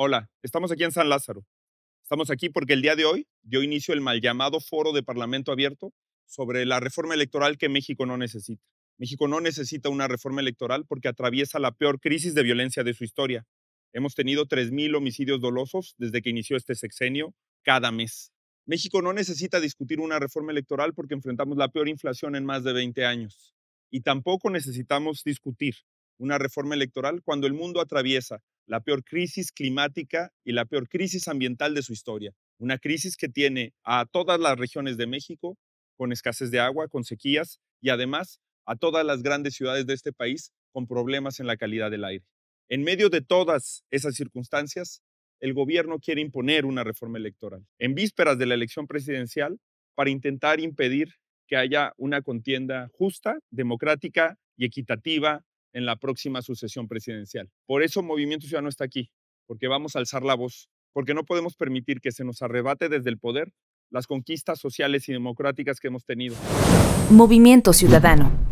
Hola, estamos aquí en San Lázaro. Estamos aquí porque el día de hoy dio inicio el mal llamado foro de Parlamento Abierto sobre la reforma electoral que México no necesita. México no necesita una reforma electoral porque atraviesa la peor crisis de violencia de su historia. Hemos tenido 3.000 homicidios dolosos desde que inició este sexenio cada mes. México no necesita discutir una reforma electoral porque enfrentamos la peor inflación en más de 20 años. Y tampoco necesitamos discutir una reforma electoral cuando el mundo atraviesa la peor crisis climática y la peor crisis ambiental de su historia. Una crisis que tiene a todas las regiones de México con escasez de agua, con sequías y además a todas las grandes ciudades de este país con problemas en la calidad del aire. En medio de todas esas circunstancias, el gobierno quiere imponer una reforma electoral en vísperas de la elección presidencial para intentar impedir que haya una contienda justa, democrática y equitativa en la próxima sucesión presidencial. Por eso Movimiento Ciudadano está aquí, porque vamos a alzar la voz, porque no podemos permitir que se nos arrebate desde el poder las conquistas sociales y democráticas que hemos tenido. Movimiento Ciudadano.